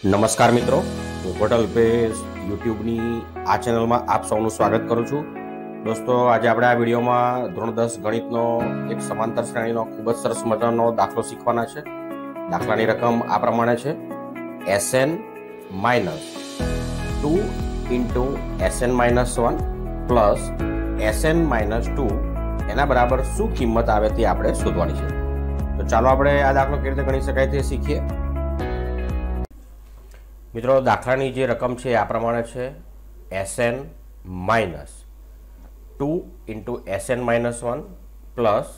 નમસ્કાર મિત્રો હું હોટલ પેસ યુટ્યુબની આ ચેનલમાં આપ સૌનું સ્વાગત કરું છું દોસ્તો આજે આપણે આ વિડીયોમાં ધોરણ દસ ગણિતનો એક સમાંતર શ્રેણીનો ખૂબ જ સરસ મજાનો દાખલો શીખવાના છે દાખલાની રકમ આ પ્રમાણે છે S N minus two into S N minus one plus S N minus two એના બરાબર શું કિંમત આવે તે આપણે શોધવાની છે તો ચાલો આપણે આ દાખલો કેવી રીતે ગણી શકાય તે શીખીએ મિત્રો દાખલાની જે રકમ છે આ પ્રમાણે છે S N minus two into S N minus one plus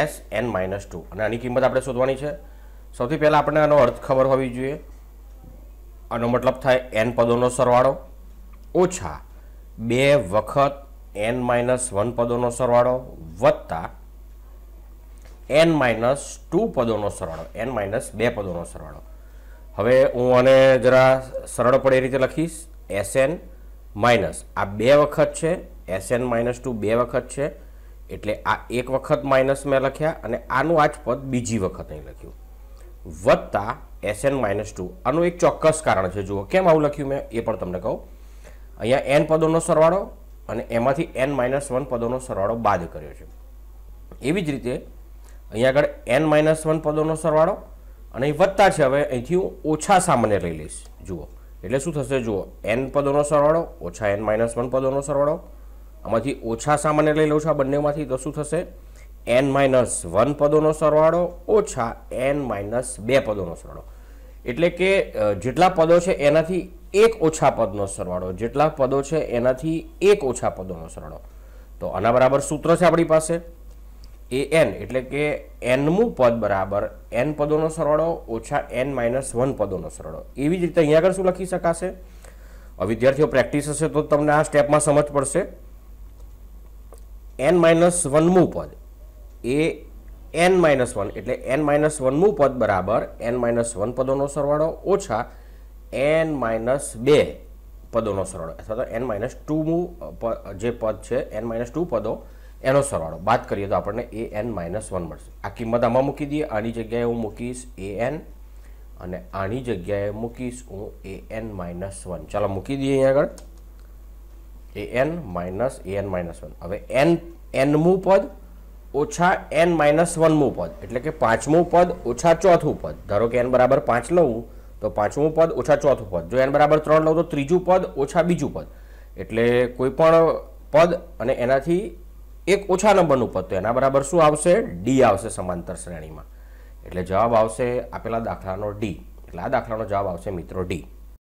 S N minus two અને આની કિંમત આપણે શોધવાની છે સૌથી પહેલાં આપણને આનો અર્થ ખબર હોવી જોઈએ આનો મતલબ થાય એન પદોનો સરવાળો ઓછા બે વખત એન માઇનસ વન પદોનો સરવાળો વત્તા એન માઇનસ ટુ પદોનો સરવાળો એન માઇનસ બે પદોનો સરવાળો હવે હું આને જરા સરળ પડે એ રીતે લખીશ એસએન માઇનસ આ બે વખત છે એસએન માઇનસ ટુ બે વખત છે એટલે આ એક વખત માઇનસ મેં લખ્યા અને આનું આ જ પદ બીજી વખત અહીં લખ્યું વત્તા એસએન માઇનસ ટુ આનું એક ચોક્કસ કારણ છે જુઓ કેમ આવું લખ્યું મેં એ પણ તમને કહું અહીંયા એન પદોનો સરવાળો અને એમાંથી એન માઇનસ વન પદોનો સરવાળો બાદ કર્યો છે એવી જ રીતે અહીંયા આગળ એન માઇનસ વન પદોનો સરવાળો અને અહીં વધતા છે હવે અહીંથી હું ઓછા સામાન્ય લઈ લઈશ જુઓ એટલે શું થશે જુઓ એન પદોનો સરવાળો ઓછા એન માઇનસ વન પદોનો સરવાળો આમાંથી ઓછા સામાન્ય લઈ લઉં છું આ બંનેમાંથી તો શું થશે એન માઇનસ વન પદોનો સરવાળો ઓછા એન માઇનસ બે પદોનો સરવાળો એટલે કે જેટલા પદો છે એનાથી એક ઓછા પદનો સરવાળો જેટલા પદો છે એનાથી એક ઓછા પદોનો સરવાળો તો આના બરાબર સૂત્ર છે આપણી પાસે એ એન એટલે કે એનમું પદ બરાબર એન પદોનો સરવાળો ઓછા એન માઇનસ વન પદોનો સરવાળો એવી જ રીતે અહીંયા આગળ શું લખી શકાશે વિદ્યાર્થીઓ પ્રેક્ટિસ હશે તો તમને આ સ્ટેપમાં સમજ પડશે એન માઇનસ વનમું પદ એ એન માઇનસ વન એટલે એન માઇનસ વનમું પદ બરાબર એન માઇનસ વન પદોનો સરવાળો ઓછા એન માઇનસ બે પદોનો સરવાળો અથવા તો એન માઇનસ ટુમું જે પદ છે એન માઇનસ ટુ પદો એનો સરવાળો બાદ કરીએ તો આપણને એ એન માઇનસ વન મળશે આ કિંમત આમાં મૂકી દઈએ આની જગ્યાએ હું મૂકીશ એ એન અને આની જગ્યાએ મૂકીશ હું એ એન માઇનસ વન ચાલો મૂકી દઈએ અહીંયા આગળ A N minus A N minus one હવે એન એનમું પદ ઓછા એન માઇનસ વનમું પદ એટલે કે પાંચમું પદ ઓછા ચોથું પદ ધારો કે એન બરાબર પાંચ લઉં તો પાંચમું પદ ઓછા ચોથું પદ જો એન બરાબર ત્રણ લઉં તો ત્રીજું પદ ઓછા બીજું પદ એટલે કોઈ પણ પદ અને એનાથી એક ઓછા નંબરનું પદ તો એના બરાબર શું આવશે ડી આવશે સમાંતર શ્રેણીમાં એટલે જવાબ આવશે આપેલા દાખલાનો ડી એટલે આ દાખલાનો જવાબ આવશે મિત્રો ડી